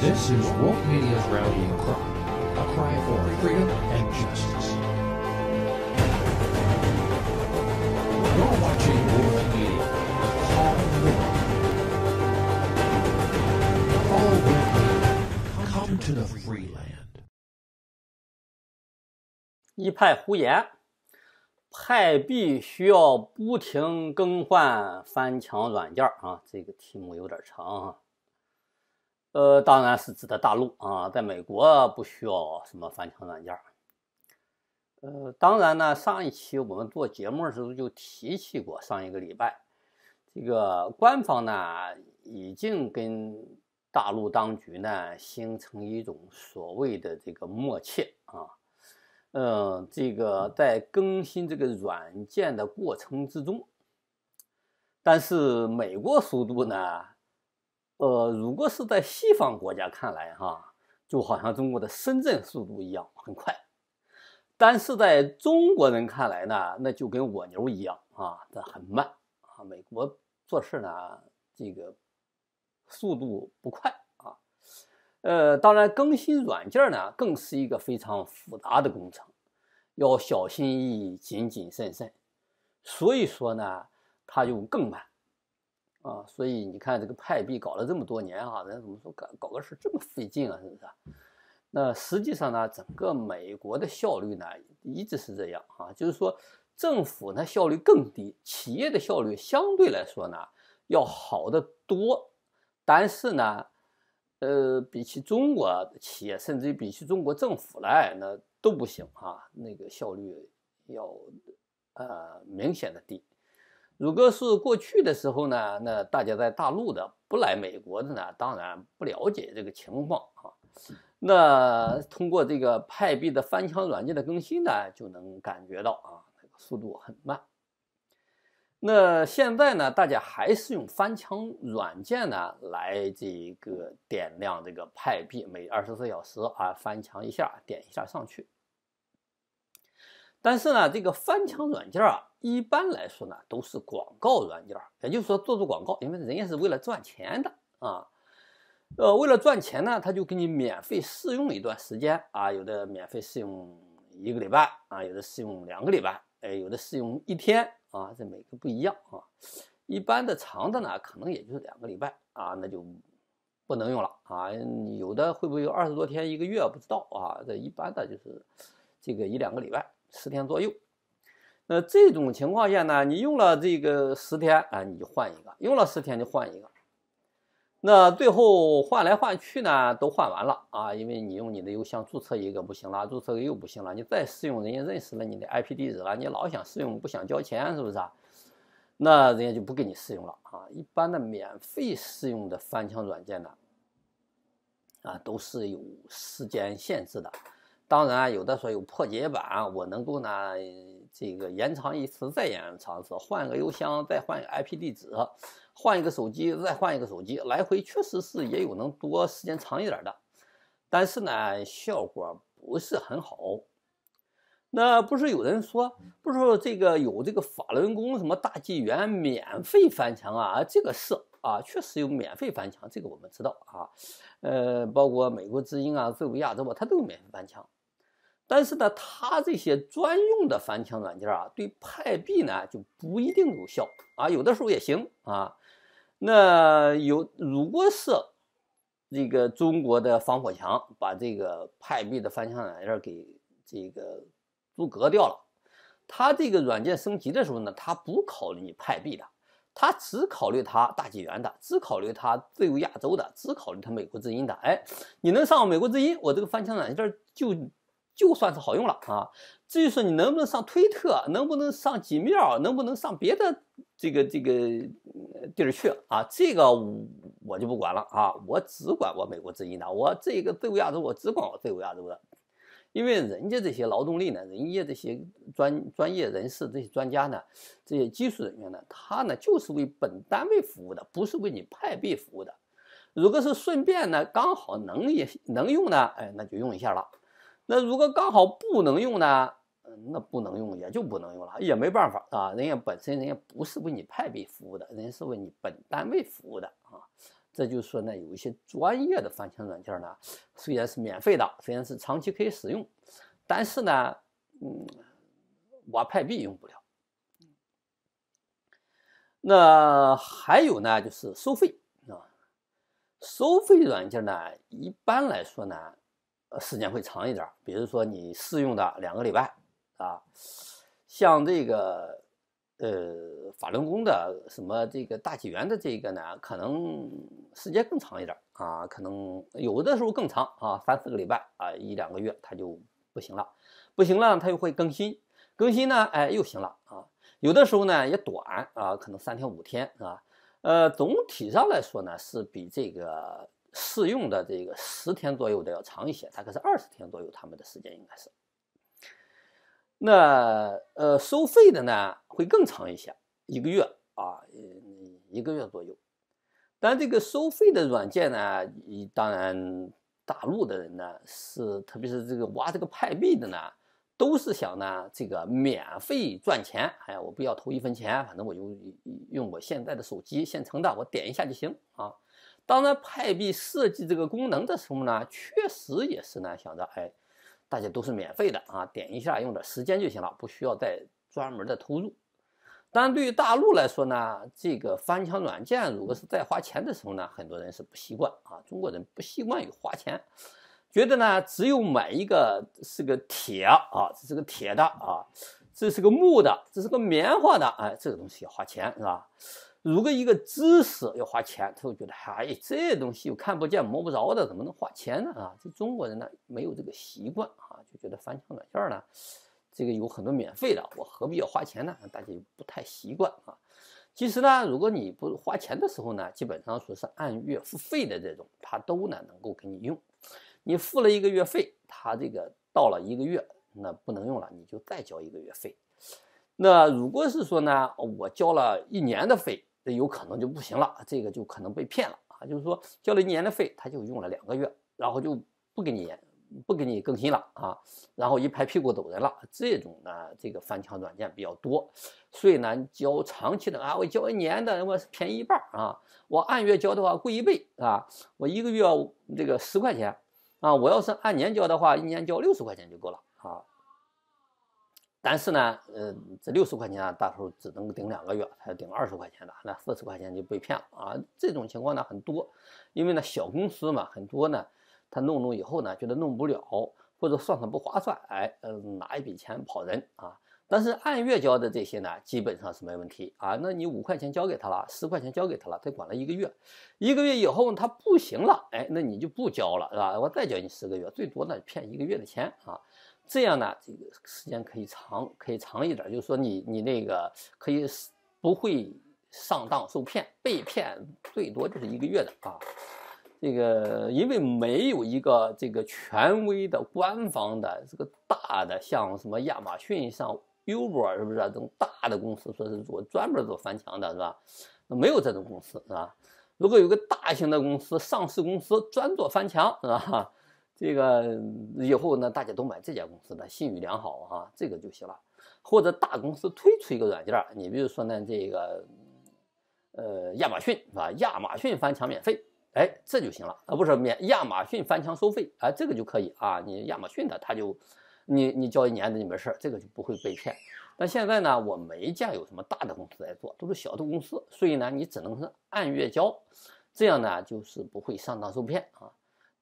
This is Wolf Media's rallying cry, a cry for freedom and justice. You're watching Wolf Media, the calm Follow with Come to the free land. 一派胡言，派币需要不停更换翻墙软件啊！这个题目有点长啊。呃，当然是指的大陆啊，在美国不需要什么翻墙软件。呃，当然呢，上一期我们做节目的时候就提起过，上一个礼拜，这个官方呢已经跟大陆当局呢形成一种所谓的这个默契啊，嗯，这个在更新这个软件的过程之中，但是美国速度呢？呃，如果是在西方国家看来哈，就好像中国的深圳速度一样很快，但是在中国人看来呢，那就跟蜗牛一样啊，这很慢啊。美国做事呢，这个速度不快啊。呃，当然，更新软件呢，更是一个非常复杂的工程，要小心翼翼、谨谨慎慎，所以说呢，它就更慢。啊，所以你看这个派币搞了这么多年哈，人怎么说搞搞个事这么费劲啊，是不是那实际上呢，整个美国的效率呢一直是这样啊，就是说政府呢效率更低，企业的效率相对来说呢要好的多，但是呢，呃，比起中国企业，甚至于比起中国政府来，那都不行啊，那个效率要呃明显的低。如果是过去的时候呢，那大家在大陆的不来美国的呢，当然不了解这个情况啊。那通过这个派币的翻墙软件的更新呢，就能感觉到啊，速度很慢。那现在呢，大家还是用翻墙软件呢，来这个点亮这个派币，每二十四小时啊翻墙一下，点一下上去。但是呢，这个翻墙软件啊，一般来说呢都是广告软件，也就是说做做广告，因为人家是为了赚钱的啊。呃，为了赚钱呢，他就给你免费试用一段时间啊，有的免费试用一个礼拜啊，有的试用两个礼拜，哎，有的试用一天啊，这每个不一样啊。一般的长的呢，可能也就是两个礼拜啊，那就不能用了啊。有的会不会有二十多天一个月不知道啊？这一般的就是这个一两个礼拜。十天左右，那这种情况下呢，你用了这个十天啊，你就换一个，用了十天就换一个。那最后换来换去呢，都换完了啊，因为你用你的邮箱注册一个不行了，注册个又不行了，你再试用人家认识了你的 IP 地址了，你老想试用不想交钱是不是啊？那人家就不给你试用了啊。一般的免费试用的翻墙软件呢，啊，都是有时间限制的。当然，有的说有破解版，我能够呢，这个延长一次，再延长一次，换个邮箱，再换个 IP 地址，换一个手机，再换一个手机，来回确实是也有能多时间长一点的，但是呢，效果不是很好。那不是有人说，不是说这个有这个法轮功什么大纪元免费翻墙啊？这个是啊，确实有免费翻墙，这个我们知道啊，呃，包括美国之音啊、自由亚洲吧，它都有免费翻墙。但是呢，它这些专用的翻墙软件啊，对派币呢就不一定有效啊。有的时候也行啊。那有如果是这个中国的防火墙把这个派币的翻墙软件给这个阻隔掉了，它这个软件升级的时候呢，它不考虑你派币的，它只考虑它大纪元的，只考虑它自由亚洲的，只考虑它美国之音的。哎，你能上美国之音，我这个翻墙软件就。就算是好用了啊！至于说你能不能上推特，能不能上几秒，能不能上别的这个这个地儿去啊？这个我就不管了啊！我只管我美国自音的，我这个在亚洲，我只管我飞亚洲的。因为人家这些劳动力呢，人家这些专专业人士、这些专家呢、这些技术人员呢，他呢就是为本单位服务的，不是为你派币服务的。如果是顺便呢，刚好能也能用呢，哎，那就用一下了。那如果刚好不能用呢？那不能用也就不能用了，也没办法啊。人家本身人家不是为你派币服务的，人家是为你本单位服务的啊。这就是说呢，有一些专业的翻墙软件呢，虽然是免费的，虽然是长期可以使用，但是呢，嗯，我派币用不了。那还有呢，就是收费啊，收费软件呢，一般来说呢。呃，时间会长一点，比如说你试用的两个礼拜啊，像这个呃法轮功的什么这个大纪元的这个呢，可能时间更长一点啊，可能有的时候更长啊，三四个礼拜啊，一两个月它就不行了，不行了它又会更新，更新呢，哎又行了啊，有的时候呢也短啊，可能三天五天啊，呃，总体上来说呢，是比这个。试用的这个十天左右的要长一些，大概是二十天左右，他们的时间应该是。那呃，收费的呢会更长一些，一个月啊，一个月左右。但这个收费的软件呢，当然大陆的人呢是，特别是这个挖这个派币的呢，都是想呢这个免费赚钱。哎呀，我不要投一分钱，反正我就用我现在的手机现成的，我点一下就行啊。当然，派币设计这个功能的时候呢，确实也是呢想着，哎，大家都是免费的啊，点一下用点时间就行了，不需要再专门的投入。但对于大陆来说呢，这个翻墙软件如果是再花钱的时候呢，很多人是不习惯啊，中国人不习惯于花钱，觉得呢只有买一个是个铁啊，这是个铁的啊，这是个木的，这是个棉花的，哎，这个东西要花钱是吧？如果一个知识要花钱，他就觉得哎，这东西又看不见摸不着的，怎么能花钱呢？啊，这中国人呢没有这个习惯啊，就觉得翻墙软件呢，这个有很多免费的，我何必要花钱呢？大家不太习惯啊。其实呢，如果你不花钱的时候呢，基本上说是按月付费的这种，它都呢能够给你用。你付了一个月费，它这个到了一个月那不能用了，你就再交一个月费。那如果是说呢，我交了一年的费。有可能就不行了，这个就可能被骗了啊！就是说交了一年的费，他就用了两个月，然后就不给你，不给你更新了啊，然后一拍屁股走人了。这种呢，这个翻墙软件比较多，所以呢，交长期的啊，我交一年的，我便宜一半啊，我按月交的话贵一倍啊，我一个月这个十块钱啊，我要是按年交的话，一年交六十块钱就够了啊。但是呢，呃，这六十块钱啊，大头只能顶两个月，要顶二十块钱的，那四十块钱就被骗了啊！这种情况呢很多，因为呢小公司嘛，很多呢，他弄弄以后呢，觉得弄不了或者算算不划算，哎，嗯，拿一笔钱跑人啊！但是按月交的这些呢，基本上是没问题啊。那你五块钱交给他了，十块钱交给他了，他管了一个月，一个月以后他不行了，哎，那你就不交了，是吧？我再交你十个月，最多呢骗一个月的钱啊。这样呢，这个时间可以长，可以长一点，就是说你你那个可以不会上当受骗，被骗最多就是一个月的啊。这个因为没有一个这个权威的、官方的、这个大的像什么亚马逊上 Uber 是不是啊？这种大的公司说是做专门做翻墙的是吧？那没有这种公司是吧？如果有个大型的公司、上市公司专做翻墙是吧？这个以后呢，大家都买这家公司的信誉良好啊，这个就行了。或者大公司推出一个软件你比如说呢，这个，呃，亚马逊是吧？亚马逊翻墙免费，哎，这就行了啊，不是免亚马逊翻墙收费啊，这个就可以啊。你亚马逊的他就，你你交一年的你没事这个就不会被骗。但现在呢，我没见有什么大的公司在做，都是小的公司，所以呢，你只能是按月交，这样呢就是不会上当受骗啊。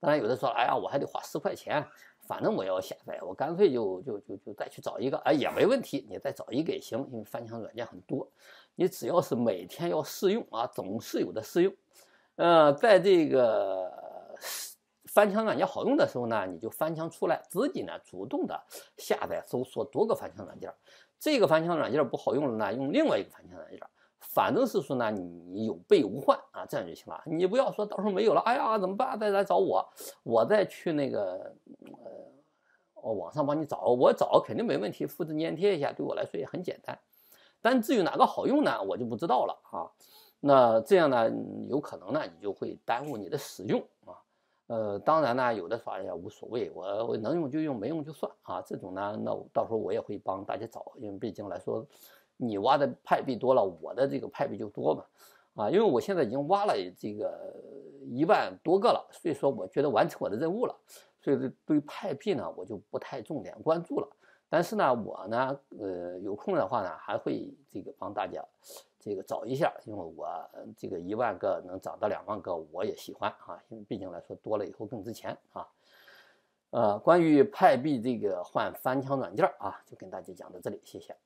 当然，有的说，哎呀，我还得花十块钱，反正我要下载，我干脆就就就就再去找一个，哎，也没问题，你再找一个也行，因为翻墙软件很多，你只要是每天要试用啊，总是有的试用。呃，在这个翻墙软件好用的时候呢，你就翻墙出来，自己呢主动的下载搜索多个翻墙软件，这个翻墙软件不好用了呢，用另外一个翻墙软件。反正是说呢，你有备无患啊，这样就行了。你不要说到时候没有了，哎呀，怎么办？再来找我，我再去那个呃网上帮你找。我找肯定没问题，复制粘贴一下，对我来说也很简单。但至于哪个好用呢，我就不知道了啊。那这样呢，有可能呢，你就会耽误你的使用啊。呃，当然呢，有的说也无所谓，我能用就用，没用就算啊。这种呢，那到时候我也会帮大家找，因为毕竟来说。你挖的派币多了，我的这个派币就多嘛？啊，因为我现在已经挖了这个一万多个了，所以说我觉得完成我的任务了，所以对派币呢，我就不太重点关注了。但是呢，我呢，呃，有空的话呢，还会这个帮大家这个找一下，因为我这个一万个能涨到两万个，我也喜欢啊，因为毕竟来说多了以后更值钱啊。呃，关于派币这个换翻墙软件啊，就跟大家讲到这里，谢谢。